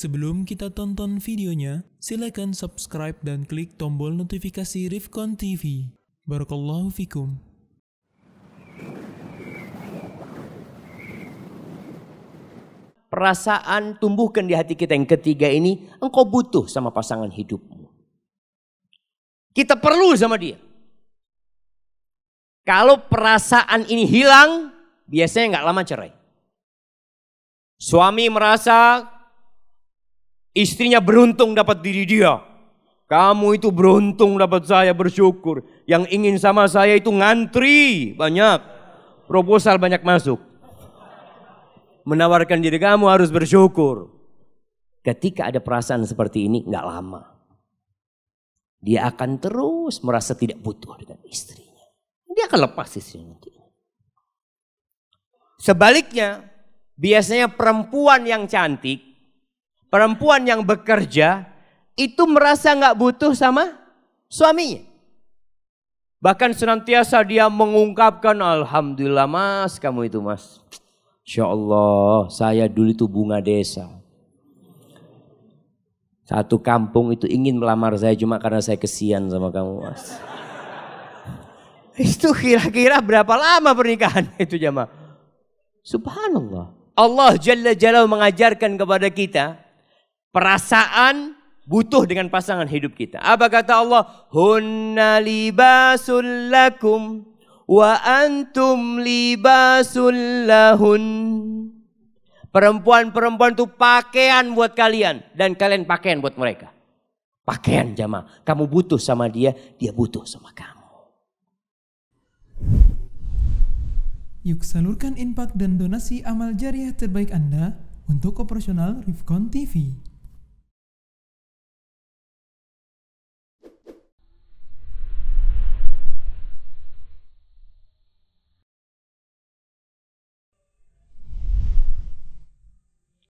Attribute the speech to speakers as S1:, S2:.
S1: Sebelum kita tonton videonya, silakan subscribe dan klik tombol notifikasi Rifkon TV. Barakallahu fikum. Perasaan tumbuhkan di hati kita yang ketiga ini, engkau butuh sama pasangan hidupmu. Kita perlu sama dia. Kalau perasaan ini hilang, biasanya nggak lama cerai. Suami merasa Istrinya beruntung dapat diri dia. Kamu itu beruntung dapat saya bersyukur. Yang ingin sama saya itu ngantri banyak. Proposal banyak masuk. Menawarkan diri kamu harus bersyukur. Ketika ada perasaan seperti ini nggak lama. Dia akan terus merasa tidak butuh dengan istrinya. Dia akan lepas istrinya. nanti. Sebaliknya, biasanya perempuan yang cantik perempuan yang bekerja itu merasa nggak butuh sama suaminya. Bahkan senantiasa dia mengungkapkan, Alhamdulillah mas, kamu itu mas. Insya Allah, saya dulu itu bunga desa. Satu kampung itu ingin melamar saya cuma karena saya kesian sama kamu mas. itu kira-kira berapa lama pernikahan itu jamaah? Subhanallah. Allah Jalla Jalla mengajarkan kepada kita Perasaan butuh dengan pasangan hidup kita. Apa kata Allah? Hunna libasul lakum wa antum libasul lahun. Perempuan-perempuan itu pakaian buat kalian dan kalian pakaian buat mereka. Pakaian jamaah. Kamu butuh sama dia, dia butuh sama kamu. Yuk salurkan impak dan donasi amal jariah terbaik Anda untuk operasional Rifkon TV.